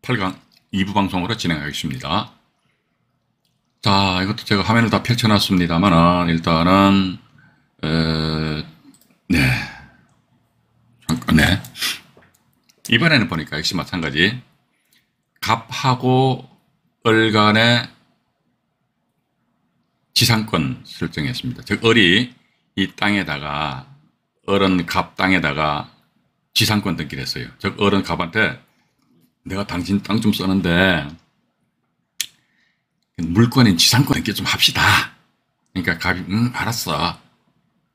78강 2부 방송으로 진행하겠습니다. 자, 이것도 제가 화면을 다펼쳐놨습니다만 일단은, 에, 네. 잠깐, 네. 이번에는 보니까 역시 마찬가지. 갑하고 을 간의 지상권 설정했습니다. 즉, 을이 이 땅에다가, 을은 갑 땅에다가 지상권 등기를 했어요. 즉, 을은 갑한테 내가 당신 땅 좀 써는데 물권인 지상권 있게 좀 합시다. 그러니까 갑이 응 알았어.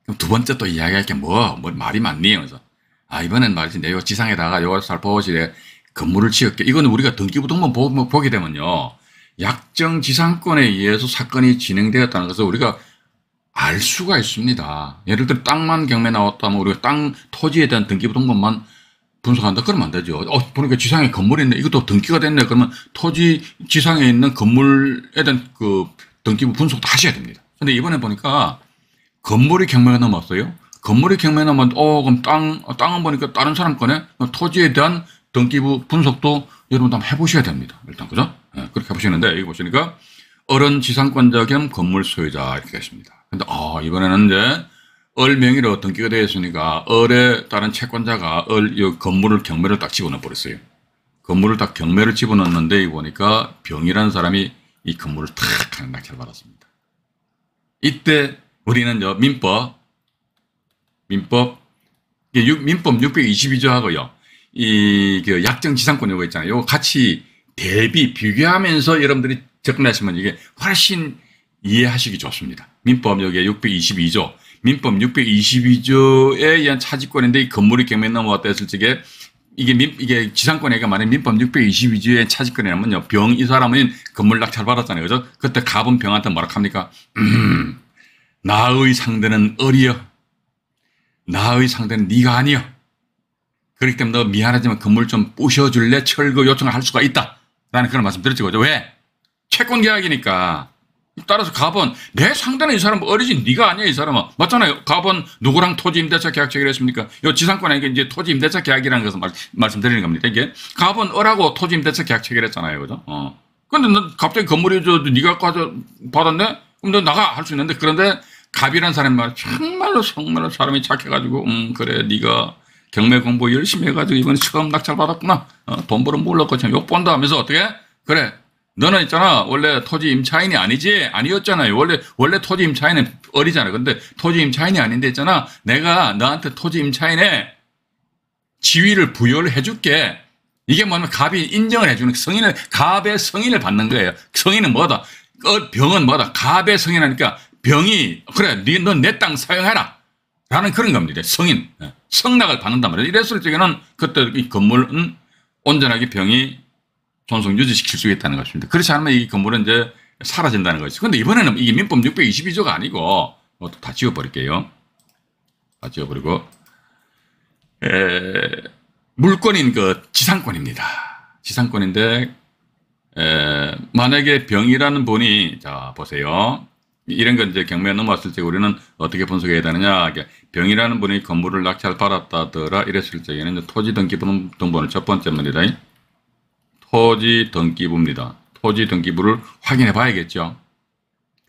그럼 두 번째 또 이야기할 게 뭐? 뭐 말이 많니? 그래서 아 이번엔 말이지 내요 지상에다가 요 살포실에 건물을 지었게. 이거는 우리가 등기부등본 보, 뭐 보게 되면요 약정 지상권에 의해서 사건이 진행되었다는 것을 우리가 알 수가 있습니다. 예를 들어 땅만 경매 나왔다면 우리가 땅 토지에 대한 등기부등본만 분석한다 그러면 안 되죠. 어, 보니까 지상에 건물이 있네. 이것도 등기가 됐네. 그러면 토지 지상에 있는 건물에 대한 그 등기부 분석 도 하셔야 됩니다. 근데 이번에 보니까 건물이 경매가 넘었어요. 건물이 경매가 넘었는데, 어, 그럼 땅, 땅은 보니까 다른 사람 거네? 토지에 대한 등기부 분석도 여러분도 한번 해보셔야 됩니다. 일단, 그죠? 네, 그렇게 해보시는데, 여기 보시니까, 어른 지상권자 겸 건물 소유자 이렇게 하십니다 근데, 아, 이번에는 이제 얼 명의로 등기가 되어 있으니까 얼에 따른 채권자가 얼 건물을 경매를 딱 집어넣어 버렸어요. 건물을 딱 경매를 집어넣는데 보니까 병이라는 사람이 이 건물을 탁 하는 낙찰 받았습니다. 이때 우리는 요 민법 민법 민법 622조하고요. 이그 약정 지상권 요거 있잖아요. 요거 같이 대비 비교하면서 여러분들이 접근하시면 이게 훨씬 이해하시기 좋습니다. 민법 여기 622조 민법 622조에 의한 차지권인데 이 건물이 경매 넘어왔다 했을 적에 이게 민, 이게 지상권에가 만약 민법 622조의 차지권이라면요. 병, 이 사람은 건물 낙찰 받았잖아요. 그죠? 그때 갑은 병한테 뭐라 합니까? 음, 나의 상대는 어리여. 나의 상대는 네가 아니여. 그렇기 때문에 너 미안하지만 건물 좀 부셔줄래? 철거 요청을 할 수가 있다. 라는 그런 말씀 드렸죠. 그죠? 왜? 채권 계약이니까. 따라서 갑은 내 상대는 이 사람 어리지 네가 아니야 이 사람은 맞잖아요. 갑은 누구랑 토지 임대차 계약 체결했습니까? 요 지상권에 이제 토지 임대차 계약이라는 것을 말, 말씀드리는 겁니다. 이게 갑은 어라고 토지 임대차 계약 체결했잖아요, 그죠? 어. 근데 너 갑자기 건물이 저 네가 가져 받았네? 그럼 너 나가 할 수 있는데 그런데 갑이라는 사람이 말 정말로 정말로 사람이 착해가지고 음 그래 네가 경매 공부 열심히 해가지고 이번에 처음 낙찰 받았구나. 어, 돈벌은 몰랐고 참 욕본다 하면서 어떻게 그래 너는 있잖아 원래 토지 임차인이 아니지 아니었잖아요 원래 원래 토지 임차인은 어리잖아 근데 토지 임차인이 아닌데 있잖아 내가 너한테 토지 임차인의 지위를 부여를 해줄게 이게 뭐냐면 갑이 인정을 해주는 성인을 갑의 성인을 받는 거예요 성인은 뭐다 그 병은 뭐다 갑의 성인하니까 병이 그래 네, 넌내 땅 사용해라 라는 그런 겁니다 성인 예. 성낙을 받는단 말이에요 이랬을 적에는 그때 이 건물은 온전하게 병이 존속 유지시킬 수 있다는 것입니다. 그렇지 않으면 이 건물은 이제 사라진다는 것이죠런데 이번에는 이게 민법 622조가 아니고 뭐다 지워버릴게요. 다 지워버리고 에, 물권인 그 지상권입니다. 지상권인데 에, 만약에 병이라는 분이 자 보세요. 이런 건 이제 경매에 넘어왔을 때 우리는 어떻게 분석해야 되느냐. 병이라는 분이 건물을 낙찰 받았다더라 이랬을 때에는 토지 등기부등본을 첫 번째 문이다. 토지 등기부입니다. 토지 등기부를 확인해 봐야겠죠.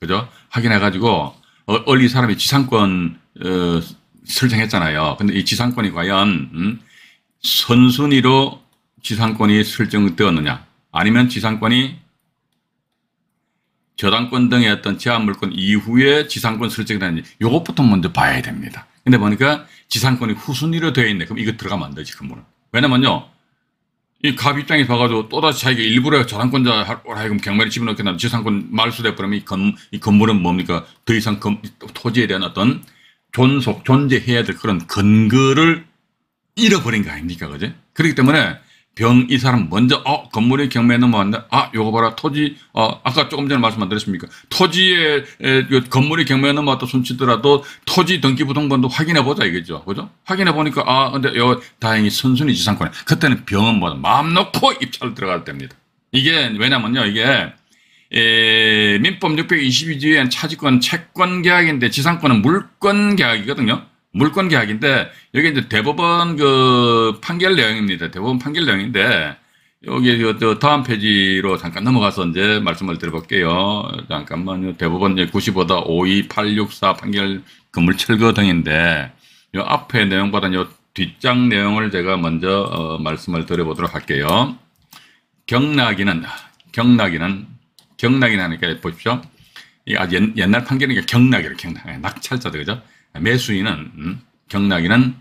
그죠? 확인해 가지고 어, 얼리 사람이 지상권 어, 설정했잖아요. 근데 이 지상권이 과연 음, 선순위로 지상권이 설정되었느냐 아니면 지상권이 저당권 등의 어떤 제한물권 이후에 지상권 설정이되는지 이것부터 먼저 봐야 됩니다. 근데 보니까 지상권이 후순위로 되어 있네. 그럼 이거 들어가면 안 되지, 건물은. 그 왜냐면요. 이갑 입장에 봐가지고 또다시 자기가 일부러 저당권자 하여금 경매를 집어넣겠다는 지상권 말소돼 버리면 이, 건, 이 건물은 뭡니까? 더 이상 검, 토지에 대한 어떤 존속, 존재해야 될 그런 근거를 잃어버린 거 아닙니까? 그제? 그렇기 때문에 병이 사람 먼저 어건물이 경매 에 넘어왔는데 아 요거 봐라 토지 어 아까 조금 전에 말씀 안 드렸습니까 토지에 에, 건물이 경매 에 넘어왔다 손치더라도 토지 등기 부동본도 확인해 보자 이거죠 그죠 확인해 보니까 아 근데 요 다행히 선순위 지상권에 그때는 병은 뭐 마음 놓고 입찰 들어가도 됩니다 이게 왜냐면요 이게 에, 민법 622조엔 차지권 채권 계약인데 지상권은 물권 계약이거든요 물권 계약인데 여기 이제 대법원 그 판결 내용입니다. 대법원 판결 내용인데 여기 저 다음 페이지로 잠깐 넘어가서 이제 말씀을 드려볼게요. 잠깐만요. 대법원 이제 95다 52864 판결 건물 철거 등인데 요 앞에 내용보다 는요 뒷장 내용을 제가 먼저 어, 말씀을 드려보도록 할게요. 경락이는 경락이는 경락이 하니까 보십시오. 이 아주 옛, 날 판결이니까 경락이에요. 경락 예, 낙찰자들 그죠? 매수인은 음, 경락이는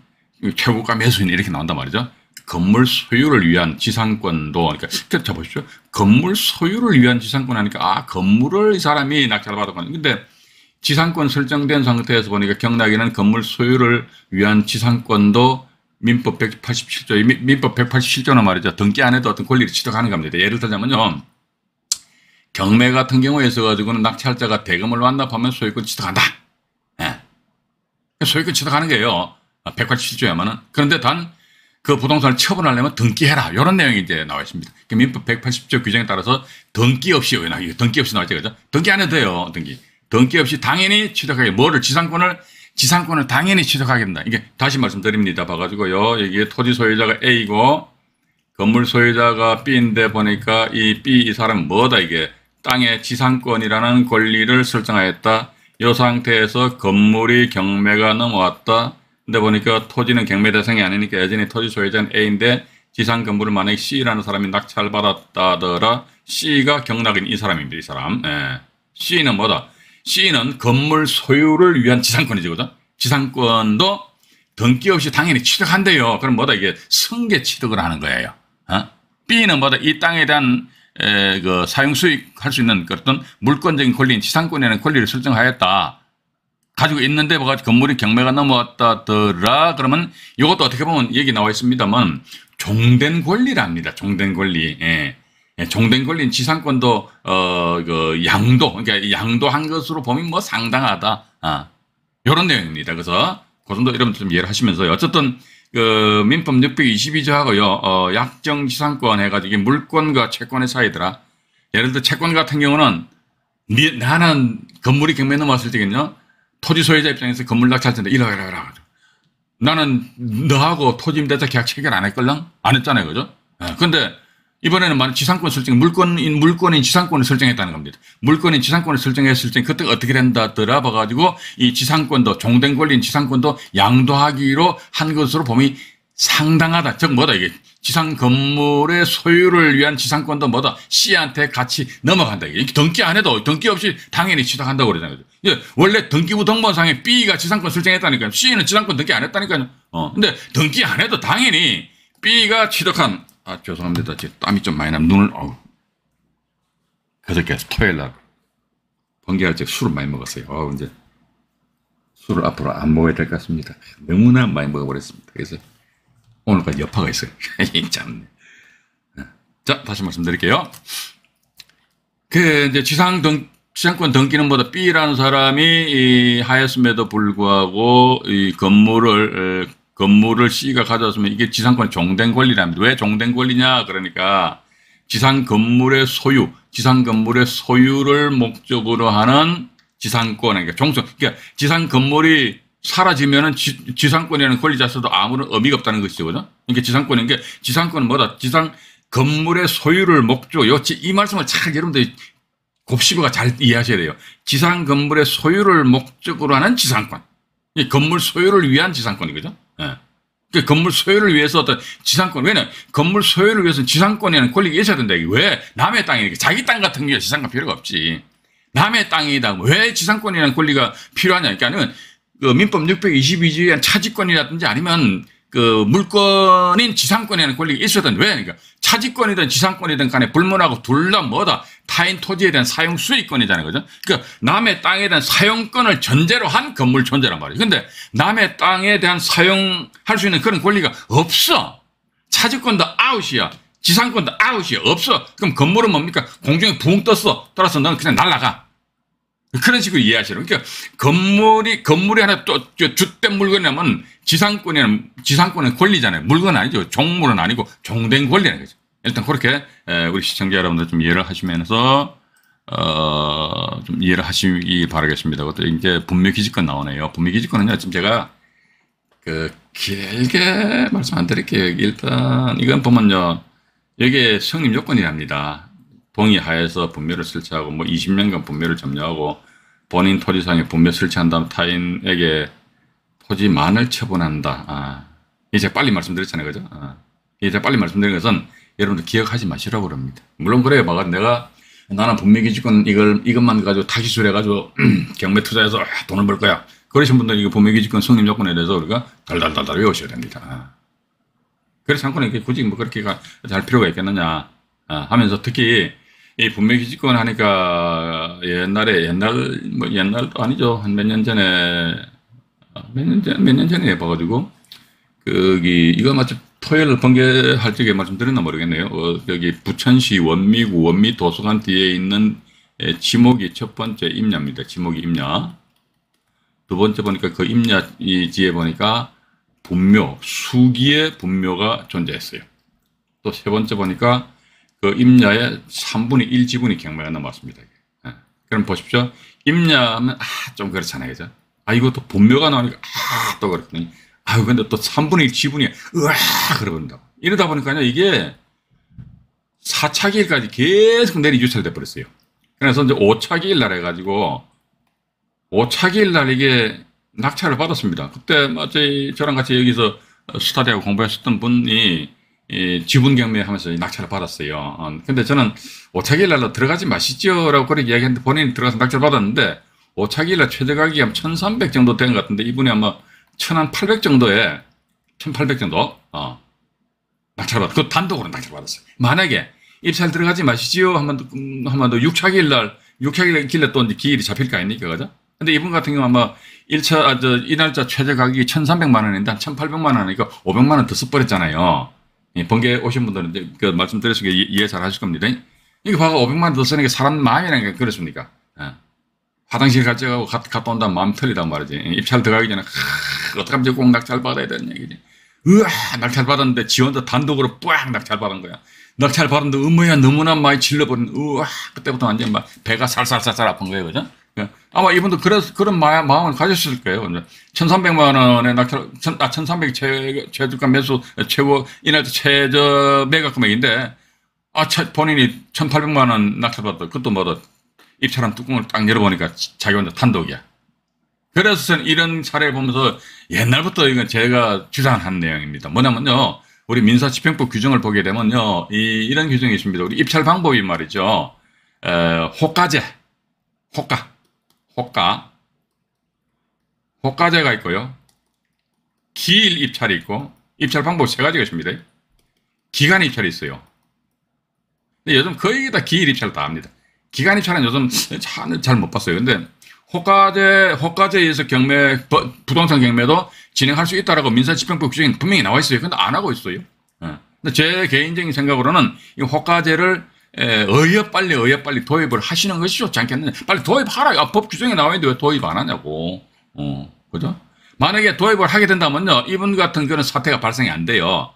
최고가 매수인 이렇게 나온단 말이죠. 건물 소유를 위한 지상권도 그러니까 직접 보시오 건물 소유를 위한 지상권 하니까 아 건물을 이 사람이 낙찰 받았거든요. 근데 지상권 설정된 상태에서 보니까 경락에는 건물 소유를 위한 지상권도 민법 187조, 민, 민법 187조는 말이죠. 등기 안 해도 어떤 권리를 취득하는 겁니다. 예를 들자면요. 경매 같은 경우에 있어가지고는 낙찰자가 대금을 완납하면 소유권 취득한다. 소유권 취득하는 게요. 187조야만은. 아, 그런데 단 그 부동산을 처분하려면 등기해라. 이런 내용이 이제 나와 있습니다. 그 민법 180조 규정에 따라서 등기 없이, 등기 없이 나와있죠. 그죠? 등기 안 해도 돼요. 등기. 등기 없이 당연히 취득하게, 뭐를, 지상권을, 지상권을 당연히 취득하게 된다. 이게 다시 말씀드립니다. 봐가지고요. 여기에 토지 소유자가 A고, 건물 소유자가 B인데 보니까 이 B 이 사람은 뭐다 이게 땅의 지상권이라는 권리를 설정하였다. 이 상태에서 건물이 경매가 넘어왔다. 근데 보니까 토지는 경매 대상이 아니니까 예전에 토지 소유자는 A인데 지상 건물을 만약 C라는 사람이 낙찰 받았다더라. C가 경락인 이 사람입니다. 이 사람. 예. C는 뭐다? C는 건물 소유를 위한 지상권이지, 그죠? 지상권도 등기 없이 당연히 취득한대요. 그럼 뭐다? 이게 승계 취득을 하는 거예요. 어? B는 뭐다? 이 땅에 대한 그 사용 수익할 수 있는 어떤 물권적인 권리인 지상권이라는 권리를 설정하였다. 가지고 있는데 뭐가 건물이 경매가 넘어왔다더라 그러면 이것도 어떻게 보면 얘기 나와 있습니다만 종된 권리랍니다. 종된 권리. 예. 예 종된 권리인 지상권도 어 그 양도 그러니까 양도한 것으로 보면 뭐 상당하다. 아. 요런 내용입니다. 그래서 그 정도 이런 좀 이해를 하시면서요. 어쨌든 그 민법 622조하고요 어, 약정지상권 해가지고 물권과 채권의 사이더라. 예를 들어 채권 같은 경우는 미, 나는 건물이 경매 넘어왔을 때는요 토지 소유자 입장에서 건물 낙찰자인데 이러 이러 이러 나는 너하고 토지 임대차 계약 체결 안 했걸랑 안 했잖아요 그죠? 예. 근데 이번에는 만 지상권 설정, 물권인, 물권인 지상권을 설정했다는 겁니다. 물권인 지상권을 설정했을 때 그때 어떻게 된다더라 봐가지고 이 지상권도, 종된 권리인 지상권도 양도하기로 한 것으로 봄이 상당하다. 즉, 뭐다, 이게. 지상 건물의 소유를 위한 지상권도 뭐다, C한테 같이 넘어간다. 이게 등기 안 해도, 등기 없이 당연히 취득한다고 그러잖아요. 원래 등기부 등본상에 B가 지상권 설정했다니까요. C는 지상권 등기 안 했다니까요. 어. 근데 등기 안 해도 당연히 B가 취득한 아 죄송합니다. 제 땀이 좀 많이 나면 눈을 어우 그저께 토요일 날 번개할 때 술을 많이 먹었어요. 어 이제 술을 앞으로 안 먹어야 될 것 같습니다. 너무나 많이 먹어버렸습니다. 그래서 오늘까지 여파가 있어요. 참. 네. 자 다시 말씀드릴게요. 그 이제 지상 등 지상권 등기는 뭐다 B라는 사람이 하였음에도 불구하고 이 건물을 건물을 C가 가져왔으면 이게 지상권 의 종된 권리랍니다. 왜 종된 권리냐? 그러니까 지상 건물의 소유, 지상 건물의 소유를 목적으로 하는 지상권, 그러니까 종속, 그러니까 지상 건물이 사라지면은 지, 상권이라는 권리자체도 아무런 의미가 없다는 것이죠. 그죠? 그러니까 지상권인 게 그러니까 지상권은 뭐다? 지상 건물의 소유를 목적, 요치, 이 말씀을 잘여러분들 곱씹어가 잘 이해하셔야 돼요. 지상 건물의 소유를 목적으로 하는 지상권. 이 건물 소유를 위한 지상권이거든. 예. 그 건물 소유를 위해서 어떤 지상권, 왜냐? 건물 소유를 위해서는 지상권이라는 권리가 있어야 된다. 왜? 남의 땅이니까. 자기 땅 같은 경우에 지상권 필요가 없지. 남의 땅이다. 왜 지상권이라는 권리가 필요하냐. 그러니까는 그 민법 622조에 차지권이라든지 아니면 그 물권인 지상권이라는 권리가 있어야 된다. 왜? 그러니까 차지권이든 지상권이든 간에 불문하고 둘 다 뭐다? 타인 토지에 대한 사용 수익권이잖아요. 그죠? 그러니까 남의 땅에 대한 사용권을 전제로 한 건물 존재란 말이에요. 근데 남의 땅에 대한 사용할 수 있는 그런 권리가 없어. 차지권도 아웃이야. 지상권도 아웃이야. 없어. 그럼 건물은 뭡니까? 공중에 붕 떴어. 따라서 너는 그냥 날라가. 그런 식으로 이해하시라고 그러니까 건물이 건물이 하나 또 주된 물건이라면 지상권이는 지상권은 권리잖아요. 물건 아니죠. 종물은 아니고 종된 권리라는 거죠. 일단 그렇게 우리 시청자 여러분들 좀 이해를 하시면서 어, 좀 이해를 하시기 바라겠습니다. 그것도 이제 분묘 기지권 나오네요. 분묘 기지권은요, 지금 제가 그 길게 말씀 안 드릴게요. 일단 이건 보면요, 여기에 성립 요건이랍니다. 동의하에서 분묘를 설치하고 뭐 20년간 분묘를 점유하고 본인 토지상에 분묘 설치한 다음 타인에게 토지만을 처분한다. 아, 이제 빨리 말씀드렸잖아요, 그죠? 아, 이제 빨리 말씀드린 것은 여러분들 기억하지 마시라고 그럽니다. 물론 그래요. 막 내가 나는 분명히 지금 이걸, 이것만 가지고 타기술해가지고 경매 투자해서 아, 돈을 벌 거야. 그러신 분들 이거 분명히 지권 성립 조건에 대해서 우리가 달달달달 외우셔야 됩니다. 아. 그래서 상권에 굳이 뭐 그렇게 잘 필요가 있겠느냐 아, 하면서 특히 이분명히지권 하니까 옛날에 옛날 뭐 옛날도 아니죠 한 몇 년 전에 몇 년전몇년 전에 해봐가지고 거기 이거 마치 토요일 번개할 적에 말씀드렸나 모르겠네요. 어, 여기 부천시 원미구 원미도서관 뒤에 있는 예, 지목이 첫 번째 임야입니다. 지목이 임야. 두 번째 보니까 그 임야 이에 보니까 분묘, 수기의 분묘가 존재했어요. 또 세 번째 보니까 그 임야의 3분의 1 지분이 경매가 남았습니다. 예. 그럼 보십시오. 임야하면 아, 좀 그렇잖아요. 그죠? 아, 이것도 분묘가 나오니까 아, 또그렇거든 아유, 근데 또 3분의 1 지분이, 으악! 그러버린다고. 이러다 보니까요, 이게 4차기일까지 계속 내리 주차를돼 버렸어요. 그래서 이제 5차기일 날 해가지고, 5차기일 날 이게 낙찰을 받았습니다. 그때 마치 뭐 저랑 같이 여기서 스타디하고 공부했었던 분이 이 지분 경매하면서 낙찰을 받았어요. 어, 근데 저는 5차기일 날로 들어가지 마시죠. 라고 그렇게 이야기했는데 본인이 들어가서 낙찰을 받았는데 5차기일 날 최저 가격이 한 1300 정도 된 것 같은데 이분이 아마 1800 정도에 1800 정도 어, 낙찰 받. 그 단독으로 낙찰 받았어요. 만약에 입찰 들어가지 마시지요 하면 음, 한번 또6차기일날 6차길 기 길에 또 기일이 잡힐 거 아닙니까 그죠? 근데 이분 같은 경우 는 아마 1차 아, 저, 이날짜 최저 가격이 1,300만 원인데 한 1,800만 원이니까 500만 원더 써버렸잖아요. 예, 번개 오신 분들은 이제 그 말씀드렸으니까 이해 잘 하실 겁니다. 이게 봐가 500만 원 더 쓰는 게 사람 마음이라는 게 그렇습니까? 예. 화장실 갔다, 하고 갔다 온다 마음 털리단 말이지. 입찰 들어가기 전에 하, 어떡하면 꼭 낙찰 받아야 되는 얘기지. 으아 낙찰 받았는데 지 혼자 단독으로 빡 낙찰 받은 거야. 낙찰 받았는데 음모야 너무나 많이 질러버린 으아 그때부터 완전 막 배가 살살살살 아픈 거예요. 그죠? 예. 아마 이분도 그런 그런 마, 음을 가졌을 거예요. 1,300만 원에 낙찰, 천, 아, 1,300 최, 최저가 매수, 최고, 이날 최저 매각 금액인데, 아, 본인이 1,800만 원 낙찰받았다. 그것도 뭐다. 입처럼 뚜껑을 딱 열어보니까 자기 혼자 탄독이야 그래서 저는 이런 사례 보면서 옛날부터 이건 제가 주장한 내용입니다. 뭐냐면요. 우리 민사집행법 규정을 보게 되면요. 이, 이런 규정이 있습니다. 우리 입찰 방법이 말이죠. 에, 호가제. 호가. 호가. 호가제가 있고요. 기일 입찰이 있고, 입찰 방법 세 가지가 있습니다. 기간 입찰이 있어요. 근데 요즘 거의 다 기일 입찰을 다 합니다. 기간이 차는 요즘 잘 못 봤어요. 근데 호가제 호가제에 서 경매 부동산 경매도 진행할 수 있다라고 민사집행법 규정이 분명히 나와 있어요. 근데 안 하고 있어요. 예. 근데 제 개인적인 생각으로는 이 호가제를 어여 빨리 어여 빨리 도입을 하시는 것이 좋지 않겠느냐. 빨리 도입하라. 아, 법 규정에 나와 있는데 왜 도입 안 하냐고. 어, 그죠? 만약에 도입을 하게 된다면요. 이분 같은 그런 사태가 발생이 안 돼요.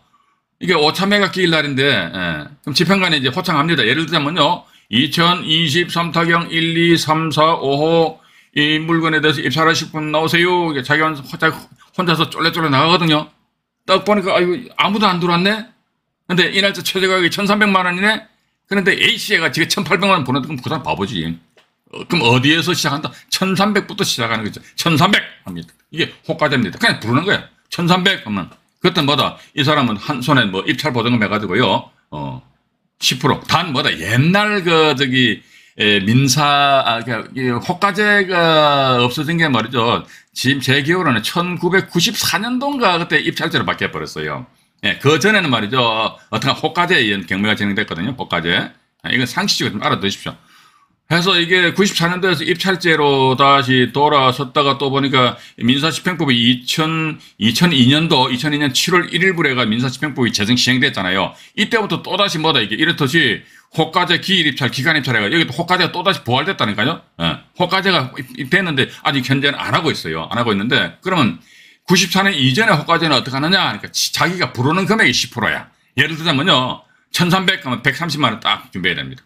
이게 오차매각 기일 날인데 예. 그럼 집행관이 이제 호창합니다. 예를 들자면요. 2023타경 1, 2, 3, 4, 5호 이 물건에 대해서 입찰하실 분 나오세요. 자기 혼자, 서 쫄래쫄래 나가거든요. 딱 보니까 아이고 아무도 안 들어왔네. 근데 이날짜 최저 가격이 1,300만 원이네. 그런데 A씨가 지금 1,800만 원 보내도 그그사 바보지. 어, 그럼 어디에서 시작한다? 1,300부터 시작하는 거죠. 1,300 합니다. 이게 호가됩니다. 그냥 부르는 거예1,300 하면 그것 뭐다? 이 사람은 한 손에 뭐 입찰 보증금 해가지고요. 어. 10%. 단 뭐다 옛날 그 저기 예, 민사 아, 그러니까 호가제가 없어진 게 말이죠. 지금 제 기억으로는 1994년도인가 그때 입찰제로 바뀌어 버렸어요. 예, 그 전에는 말이죠. 어떤 호가제의 경매가 진행됐거든요. 호가제. 아, 이건 상식적으로 좀 알아두십시오. 해서 이게 94년도에서 입찰제로 다시 돌아섰다가 또 보니까 민사집행법이 2000, 2002년도, 2002년 7월 1일부로 가 민사집행법이 재정 시행됐잖아요. 이때부터 또다시 뭐다 이게 이렇듯이 호가제 기일입찰, 기간입찰해가 여기 호가제가 또다시 부활됐다니까요. 예. 호가제가 됐는데 아직 현재는 안 하고 있어요. 안 하고 있는데 그러면 94년 이전에 호가제는 어떻게 하느냐? 그러니까 자기가 부르는 금액이 10%야. 예를 들자면요. 1300 하면 130만 원 딱 준비해야 됩니다.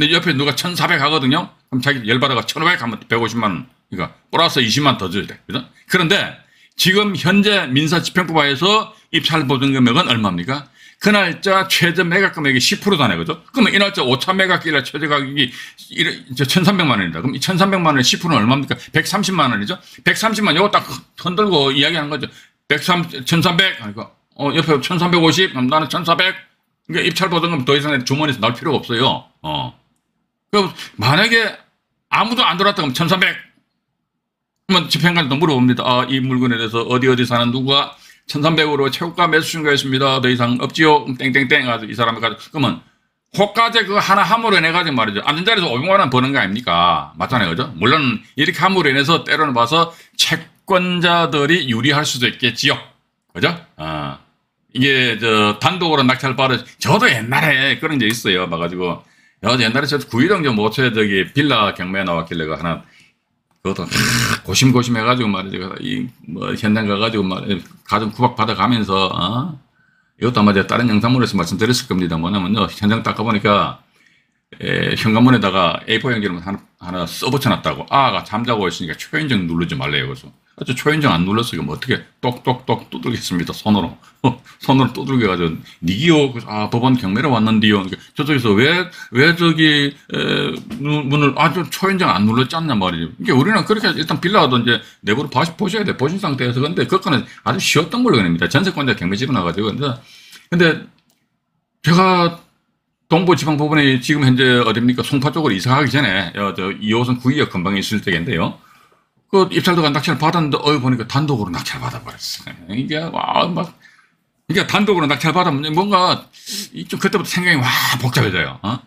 근데 옆에 누가 1,400 하거든요. 그럼 자기 열받아가 1,500 하면 150만 원. 그러니까 플러스 20만 더 줘야 돼. 그죠? 그런데 지금 현재 민사 집행법화에서 입찰 보증 금액은 얼마입니까? 그 날짜 최저 매각 금액이 10%도 안 해거든. 그러면 이 날짜 5차 매각기라 최저 가격이 1,300만 원이다. 그럼 이 1,300만 원에 10%는 얼마입니까? 130만 원이죠. 130만 요거 딱 흔들고 이야기하는 거죠. 103, 1,300 하니까 어 옆에 1,350 그럼 나는 1,400. 그러니까 입찰 보증금 더 이상 주머니에서 나올 필요가 없어요. 어. 그럼 만약에 아무도 안 들어왔다 그러면 1300. 그러면 집행관한테 물어봅니다. 아, 이 물건에 대해서 어디 어디 사는 누가 1300으로 최고가 매수 증가했습니다. 더 이상 없지요. 음, 땡땡땡 가지이 사람이 가지 그러면 호가제 그 하나 함으로 인해가지고 말이죠. 앉은 자리에서 500만 원 버는 거 아닙니까? 맞잖아요. 그죠? 물론 이렇게 함으로 인해서 때로는 봐서 채권자들이 유리할 수도 있겠지요. 그죠? 아. 이게 저 단독으로 낙찰 빠르 저도 옛날에 그런 게 있어요. 봐가지고 야, 옛날에 저 구이동 모처에 저기 빌라 경매 에 나왔길래 가 그 하나 그것도 고심고심 해가지고 말이죠. 그 이뭐 현장 가가지고 말이 가정 구박 받아가면서 어? 이것도 아마 제가 다른 영상물에서 말씀드렸을 겁니다. 뭐냐면요. 현장 닦아보니까 에, 현관문에다가 A4 용지를 하나, 하나 써붙여놨다고. 아가 잠자고 있으니까 초인종 누르지 말래요. 그래서 어째 초인종 안 눌렀어. 이거 뭐 어떻게 똑똑똑 두들겠습니다. 손으로. 손으로 두들겨가지고, 니기요, 그, 아, 법원 경매를 왔는데요. 그러니까 저쪽에서 왜, 왜 저기, 에, 문을, 아, 주 초인종 안 눌렀지 않냐 말이죠. 그러니까 우리는 그렇게 일단 빌라도 이제 내부로 다시 보셔야 돼. 보신 상태에서. 근데 그거는 아주 쉬웠던 걸로 그럽니다. 전세권자 경매 집어나가지고. 근데, 근데 제가 동부지방법원에 지금 현재 어딥니까? 송파 쪽으로 이사가기 전에, 어, 저 2호선 구의역 근방에 있을 때인데요. 그 입찰도가 낙찰 받았는데 어이 보니까 단독으로 낙찰 받아버렸어. 이게 와막 그러니까 단독으로 낙찰 받으면 뭔가 좀 그때부터 생각이 와 복잡해져요. 어?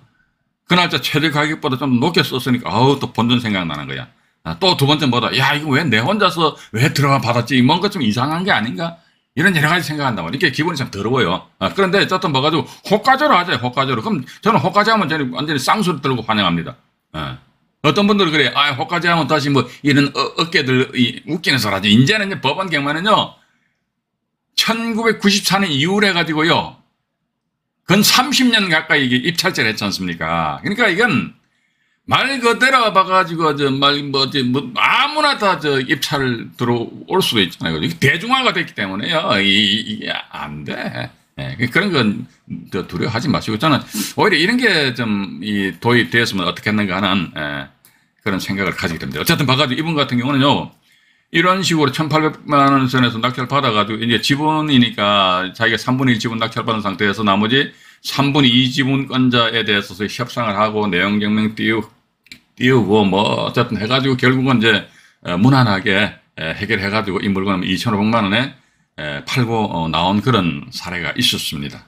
그날짜 최대 가격보다 좀 높게 썼으니까 아우 또 본전 생각나는 거야. 아, 또두 번째 뭐다. 야 이거 왜 내 혼자서 왜 들어가 받았지? 뭔가 좀 이상한 게 아닌가? 이런 여러 가지 생각한다고. 이게 기분이 참 더러워요. 아, 그런데 어쨌뭐가지 호가제로 하자 호가제로. 그럼 저는 호가제 하면 저는 완전히 쌍수를 들고 환영합니다. 아. 어떤 분들은 그래, 아, 호까지 하면 다시 뭐 이런 어, 깨들 웃기는 소리 하죠. 이제는 법원 경마는요, 1994년 이후로 해가지고요, 근 30년 가까이 입찰제를 했지 않습니까? 그러니까 이건 말 그대로 봐가지고, 저, 말, 뭐, 저, 뭐, 아무나 다 저 입찰 들어올 수도 있잖아요. 이 대중화가 됐기 때문에요. 이, 게안 돼. 예, 그 그런 건 더 두려워하지 마시고 저는 오히려 이런 게 좀 도입되었으면 어떻겠는가 하는 에. 예. 그런 생각을 가지게 됩니다. 어쨌든 봐가지고 이분 같은 경우는요. 이런 식으로 1800만 원 선에서 낙찰 받아가지고 이제 지분이니까 자기가 3분의 1 지분 낙찰 받은 상태에서 나머지 3분의 2 지분권자에 대해서 협상을 하고 내용 증명 띄우, 띄우고 뭐 어쨌든 해가지고 결국은 이제 어, 무난하게 해결해가지고 이 물건을 2,500만 원에 팔고 어, 나온 그런 사례가 있었습니다.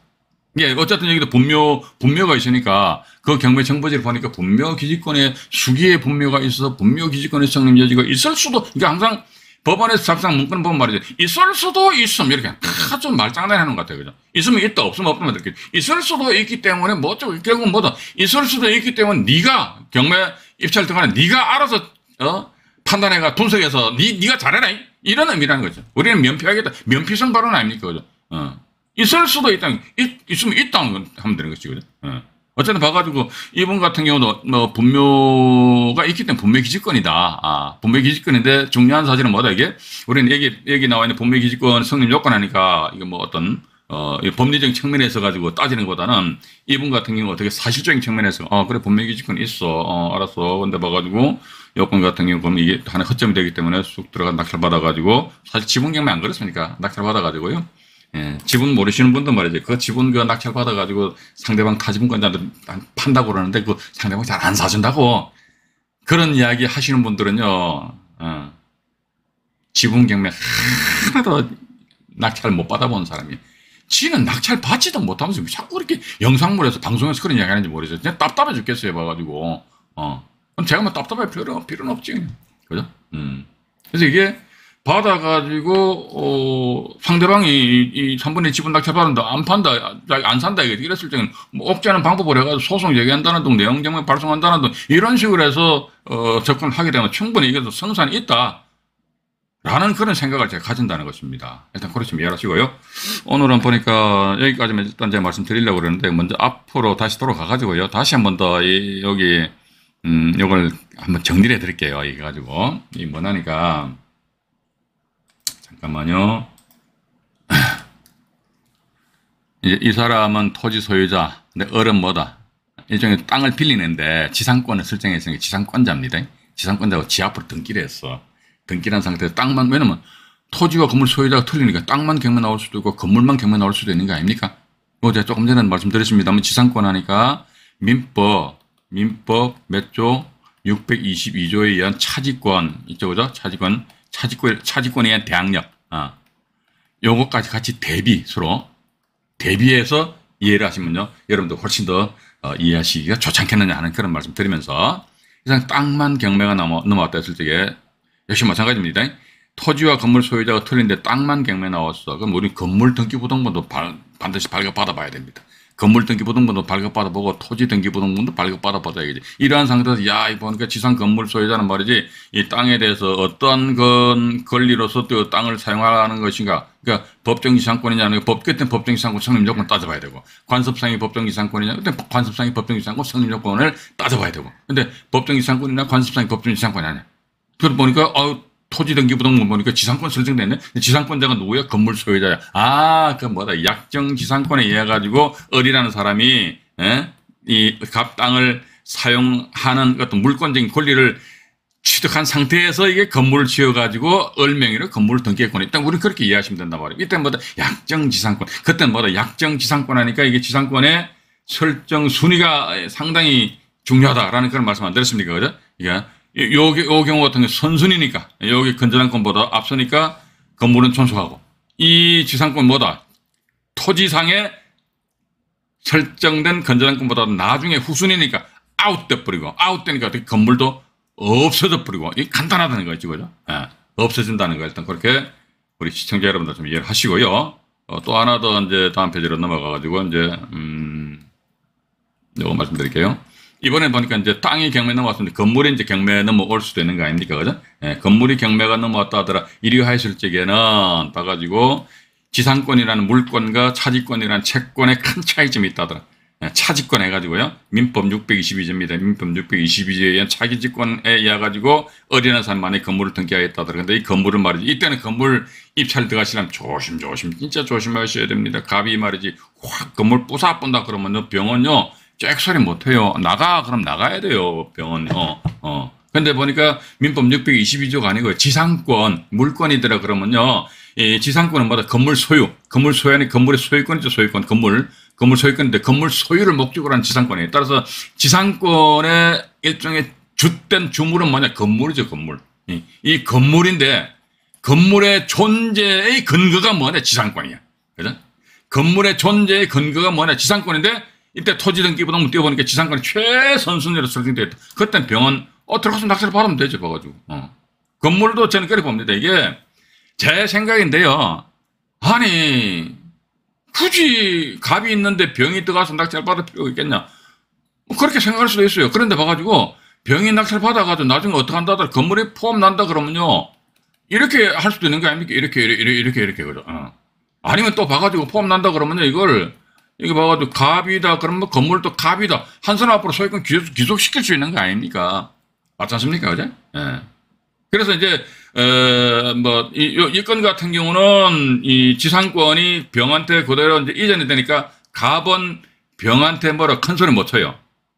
예, 어쨌든 여기도 분묘, 분묘가 있으니까 그 경매 정보지를 보니까 분묘 기지권에 수기의 분묘가 있어서 분묘 기지권의 성립 여지가 있을 수도, 그러니까 항상 법원에서 작성 문건 보면 말이죠. 있을 수도 있음. 이렇게 다 좀 말장난 하는 것 같아요. 그죠? 있으면 있다, 없으면 없으면 이렇게. 있을 수도 있기 때문에 뭐 어쩌고, 결국은 뭐든 있을 수도 있기 때문에 네가 경매 입찰 등간에 네가 알아서, 어? 판단해가 분석해서 네, 네가 잘해라. 이런 의미라는 거죠. 우리는 면피하겠다. 면피성 발언 아닙니까? 그죠? 어. 있을 수도 있다. 있, 으면 있다는 건 하면 되는 것이거든. 어. 어쨌든 봐가지고 이분 같은 경우도 뭐 분묘가 있기 때문에 분묘 기지권이다. 아, 분묘 기지권인데 중요한 사실은 뭐다 이게 우리는 여기 여기 나와 있는 분묘 기지권 성립 요건 하니까 이거 뭐 어떤 어, 이 법리적 측면에서 가지고 따지는 것보다는 이분 같은 경우 어떻게 사실적인 측면에서 어 그래 분묘 기지권 있어 어 알았어 근데 봐가지고 요건 같은 경우 보면 이게 하나 허점이 되기 때문에 쑥 들어가 낙찰 받아가지고 사실 지분 경매 안 그렇습니까 낙찰 받아가지고요. 예, 지분 모르시는 분도 말이지. 그 지분 그 낙찰받아가지고 상대방 타지분권자한테 판다고 그러는데 그 상대방 잘 안 사준다고. 그런 이야기 하시는 분들은요, 어, 지분 경매 하나도 낙찰 못 받아본 사람이. 지는 낙찰 받지도 못하면서 자꾸 이렇게 영상물에서 방송에서 그런 이야기 하는지 모르겠 그냥 답답해 죽겠어요. 봐가지고. 어. 그럼 제가 뭐 답답할 필요는, 필요는 없지. 그죠? 음. 그래서 이게 받아가지고, 어, 상대방이 이, 3분의 지분 낙찰받는다, 안 판다, 안 산다, 이랬을 때는, 뭐, 억제하는 방법을 해가지고 소송 얘기한다는 등, 내용 증을 발송한다는 등, 이런 식으로 해서, 어, 접근을 하게 되면 충분히 이게 성산이 있다. 라는 그런 생각을 제가 가진다는 것입니다. 일단 그렇시면 이해하시고요. 오늘은 보니까 여기까지만 일단 제가 말씀드리려고 그러는데 먼저 앞으로 다시 돌아가가지고요. 다시 한 번더 이, 여기, 음, 이걸 한번 정리를 해 드릴게요. 이거 가지고. 이 뭐냐니까. 잠깐만요. 이제 이 사람은 토지 소유자, 근데 어른 뭐다? 일종의 땅을 빌리는데 지상권을 설정했으니까 지상권자입니다. 지상권자고 지하부로 등기를 했어. 등기란 상태에서 땅만, 왜냐면 토지와 건물 소유자가 틀리니까 땅만 경매 나올 수도 있고 건물만 경매 나올 수도 있는 거 아닙니까? 뭐 제가 조금 전에 말씀드렸습니다만 지상권 하니까 민법, 민법 몇 조? 622조에 의한 차지권, 있죠, 그죠? 차지권, 차지권, 차지권에 의한 대항력. 아, 요것까지 같이 대비 서로 대비해서 이해를 하시면요 여러분도 훨씬 더 어, 이해하시기가 좋지 않겠느냐 하는 그런 말씀 드리면서 이상 땅만 경매가 넘어, 넘어왔다 했을 적에 역시 마찬가지입니다. 토지와 건물 소유자가 틀린데 땅만 경매 나왔어. 그럼 우리 건물 등기부등본도 반드시 발급 받아봐야 됩니다. 건물 등기부등본도 발급받아보고 토지 등기부등본도 발급받아봐야지. 이러한 상태에서 야, 이 보니까 지상 건물 소유자는 말이지 이 땅에 대해서 어떠한 건 권리로서 또 땅을 사용하는 라 것인가. 그러니까 법정지상권이냐, 는 법, 규때 법정지상권 성립조건 따져봐야 되고 관습상의 법정지상권이냐, 그때 관습상의 법정지상권 성립조건을 따져봐야 되고. 근데 법정지상권이나 관습상의 법정지상권이 아니야. 그러다 보니까, 아유, 토지 등기 부등본 보니까 지상권 설정됐네 지상권자가 누구야? 건물 소유자야. 아, 그 뭐다. 약정 지상권에 의해 가지고 어이라는 사람이 에? 예? 이갑 땅을 사용하는 어떤 물권적인 권리를 취득한 상태에서 이게 건물을 지어가지고 얼명이로 건물을 등기했거나 일단 우리 그렇게 이해하시면 된단 말이에요. 이때 뭐다 약정지상권. 그때 뭐다 약정지상권 하니까 이게 지상권의 설정 순위가 상당히 중요하다라는 그런 말씀 안 드렸습니까? 그죠? 이게 요, 요 경우 같은 게 선순위니까 여기 건전한건보다 앞서니까 건물은 존속하고 이 지상권 뭐다? 토지상에 설정된 건전한건보다 나중에 후순위니까 아웃돼 버리고 아웃되니까 어떻게 건물도 없어져 버리고 이 간단하다는 거죠, 그죠? 예, 없어진다는 거 일단 그렇게 우리 시청자 여러분들 좀 이해를 하시고요. 어, 또 하나 더 이제 다음 페이지로 넘어가가지고 이제 음, 요거 말씀드릴게요. 이번에 보니까 이제 땅이 경매 넘어왔습니다 건물이 이제 경매 넘어올 수도 있는 거 아닙니까? 그죠? 예, 건물이 경매가 넘어왔다 하더라. 일요하였을 적에는 봐가지고 지상권이라는 물권과 차지권이라는 채권의 큰 차이점이 있다더라. 예, 차지권 해가지고요. 민법 622조입니다. 민법 622조에 의한 차기지권에 의해 가지고 어린한 사람만이 건물을 등기하겠다더라. 근데 이 건물을 말이지. 이때는 건물 입찰 들어가시려면 조심조심, 진짜 조심하셔야 됩니다. 갑이 말이지. 확 건물 부사 본다 그러면 병원요. 잭소리 못해요. 나가 그럼 나가야 돼요 병원. 어 어. 근데 보니까 민법 622조가 아니고 지상권 물권이더라 그러면요. 이 지상권은 뭐다 건물 소유, 건물 소유는 건물의 소유권이죠 소유권 건물 건물 소유권인데 건물 소유를 목적으로 한 지상권이에요. 따라서 지상권의 일종의 주된 주물은 뭐냐 건물이죠 건물. 이, 이 건물인데 건물의 존재의 근거가 뭐냐 지상권이야. 그죠? 건물의 존재의 근거가 뭐냐 지상권인데 이때 토지 등기 부동문 띄워보니까 지상권 이 최선순위로 설정되어 있다. 그땐 병원 어 들어가서 낙찰을 받으면 되죠. 봐가지고 어. 건물도 저는 그렇게 봅니다. 이게 제 생각인데요. 아니 굳이 갑이 있는데 병이 들어가서 낙찰 받을 필요가 있겠냐. 뭐 그렇게 생각할 수도 있어요. 그런데 봐가지고 병이 낙찰 받아가지고 나중에 어떻게 한다더라 하건물이 포함 난다 그러면요. 이렇게 할 수도 있는 거 아닙니까? 이렇게, 이렇게, 이렇게, 이렇게, 이렇게. 그죠? 어. 아니면 또 봐가지고 포함 난다 그러면요. 이걸 여기 봐가지고 갑이다. 그러면 뭐 건물도 갑이다. 한 사람 앞으로 소유권 기속기속 시킬수 있는 거 아닙니까? 맞지 않습니까? 그죠 예. 그래서 이제, 어, 뭐, 이, 이, 건 같은 경우는 이 지상권이 병한테 그대로 이제 이전이 되니까 갑은 병한테 뭐라 큰 소리 못 쳐요.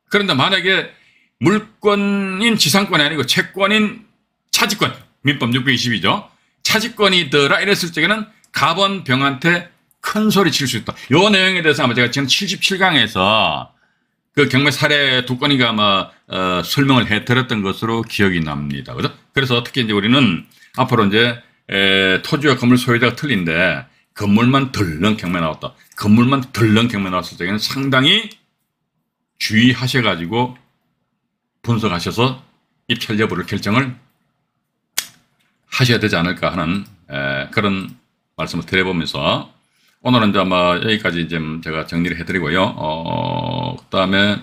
그런데 만약에 물권인 지상권이 아니고 채권인 차지권, 민법 6 2 2죠 차지권이더라 이랬을 적에는 갑은 병한테 큰 소리 칠 수 있다. 요 내용에 대해서 아마 제가 지난 77강에서 그 경매 사례 두 건이가 아마 어, 설명을 해드렸던 것으로 기억이 납니다. 그죠? 그래서 특히 이제 우리는 앞으로 이제 에, 토지와 건물 소유자가 틀린데 건물만 덜렁 경매 나왔다. 건물만 덜렁 경매 나왔을 때에는 상당히 주의하셔가지고 분석하셔서 입찰 여부를 결정을 하셔야 되지 않을까 하는 에, 그런 말씀을 드려보면서 오늘은 이제 아마 여기까지 좀 제가 정리를 해드리고요. 어, 그 다음에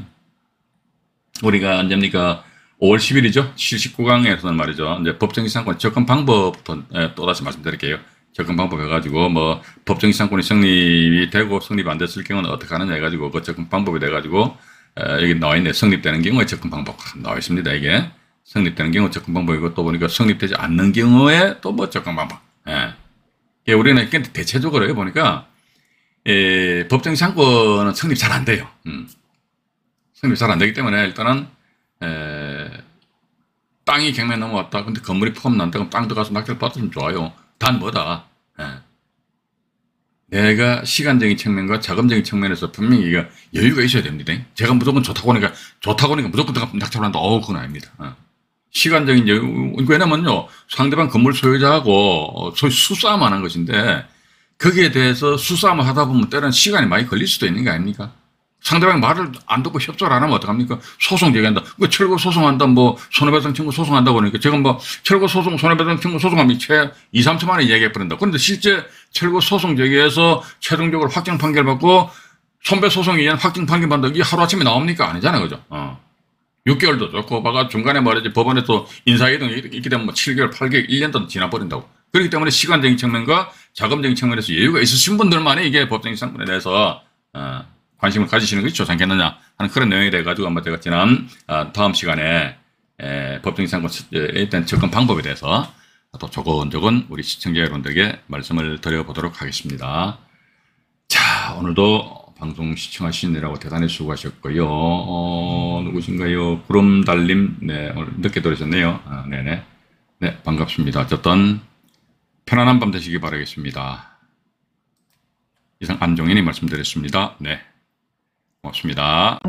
우리가 언제입니까? 5월 10일이죠. 79강에서는 말이죠. 이제 법정지상권 접근 방법부터 예, 또다시 말씀드릴게요. 접근 방법 해가지고 뭐 법정지상권이 성립이 되고 성립 안 됐을 경우는 어떻게 하느냐 해가지고 그 접근 방법이 돼가지고 에, 예, 여기 나와 있네. 성립되는 경우에 접근 방법 나와 있습니다. 이게 성립되는 경우 접근 방법이고 또 보니까 성립되지 않는 경우에 또뭐 접근 방법. 예. 예, 우리는 대체적으로 보니까 예, 법정 창권은 성립 잘 안 돼요. 음. 성립 잘 안 되기 때문에 일단은 에, 땅이 경매 넘어왔다. 근데 건물이 포함 난다. 그럼 땅 들어가서 낙찰 받으면 좋아요. 단 뭐다. 에. 예. 내가 시간적인 측면과 자금적인 측면에서 분명히 이거 여유가 있어야 됩니다. 제가 무조건 좋다고 하니까 좋다고 하니까 무조건 들가 낙찰한다. 어, 그건 아닙니다. 어. 시간적인 여유, 왜냐면요. 상대방 건물 소유자하고 소위 수싸움 하는 것인데 거기에 대해서 수싸움을 하다 보면 때는 시간이 많이 걸릴 수도 있는 거 아닙니까? 상대방이 말을 안 듣고 협조를 안 하면 어떡합니까? 소송 제기한다뭐 그 철거 소송한다, 뭐, 손해배상 청구 소송한다 그러니까 지금 뭐, 철거 소송, 손해배상 청구 소송하면 최 2, 3천만원 이야기해 버린다. 그런데 실제 철거 소송 제기해서 최종적으로 확정 판결받고 손배 소송에 의한 확정 판결받는게 하루아침에 나옵니까? 아니잖아요. 그죠? 어. 6개월도 좋고, 봐가 중간에 말이지 법원에 또 인사이동이 있기 때문에 뭐 7개월, 8개월, 1년도 지나버린다고. 그렇기 때문에 시간적인 측면과 자금적인 측면에서 여유가 있으신 분들만이 이게 법정인 상품에 대해서 어, 관심을 가지시는 것이 좋지 않겠느냐 하는 그런 내용이 돼가지고 아마 제가 지난 어, 다음 시간에 에, 법정인 상품에 대한 접근 방법에 대해서 또 조곤조곤 우리 시청자 여러분들에게 말씀을 드려보도록 하겠습니다. 자, 오늘도 방송 시청하시느라고 대단히 수고하셨고요. 어, 누구신가요? 구름달님, 네, 오늘 늦게 들으셨네요. 아, 네네. 네, 반갑습니다. 어쨌든, 편안한 밤 되시기 바라겠습니다. 이상 안종현이 말씀드렸습니다. 네. 고맙습니다.